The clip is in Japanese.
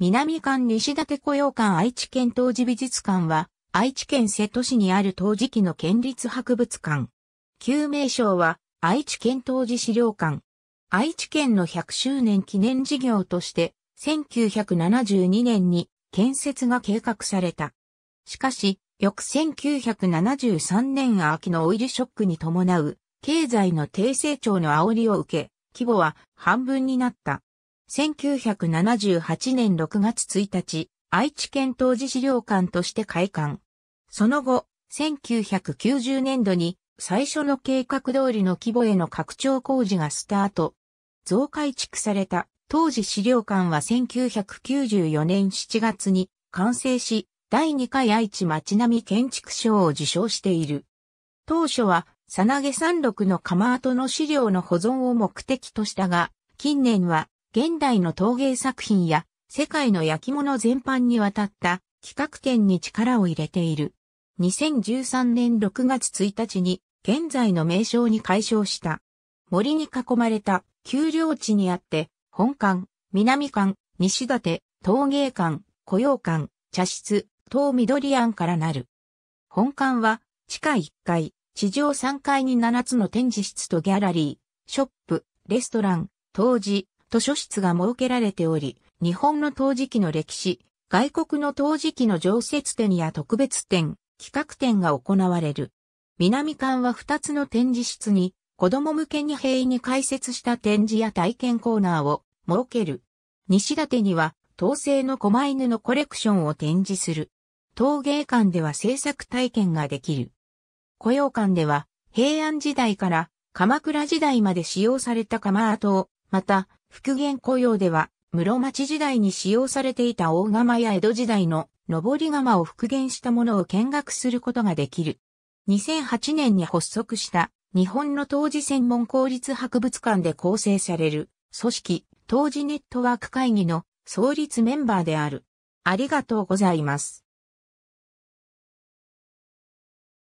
南館西立雇用館愛知県当時美術館は、愛知県瀬戸市にある当時期の県立博物館。旧名称は、愛知県当時資料館。愛知県の100周年記念事業として、1972年に建設が計画された。しかし、翌1973年秋のオイルショックに伴う、経済の低成長の煽りを受け、規模は半分になった。1978年6月1日、愛知県当時資料館として開館。その後、1990年度に最初の計画通りの規模への拡張工事がスタート。増改築された当時資料館は1994年7月に完成し、第2回愛知町並建築賞を受賞している。当初は、さなげ山麓の釜跡の資料の保存を目的としたが、近年は現代の陶芸作品や世界の焼き物全般にわたった企画展に力を入れている。2013年6月1日に現在の名称に改称した。森に囲まれた丘陵地にあって、本館、南館、西館、陶芸館、雇用館、茶室、東緑庵からなる。本館は地下1階、地上3階に7つの展示室とギャラリー、ショップ、レストラン、当時、図書室が設けられており、日本の陶磁器の歴史、外国の陶磁器の常設展や特別展、企画展が行われる。南館は2つの展示室に、子供向けに平易に開設した展示や体験コーナーを設ける。西館には、陶製の狛犬のコレクションを展示する。陶芸館では制作体験ができる。雇用館では、平安時代から鎌倉時代まで使用された鎌跡を、また、復元雇用では、室町時代に使用されていた大釜や江戸時代の上り釜を復元したものを見学することができる。2008年に発足した日本の当時専門公立博物館で構成される組織当時ネットワーク会議の創立メンバーである。ありがとうございます。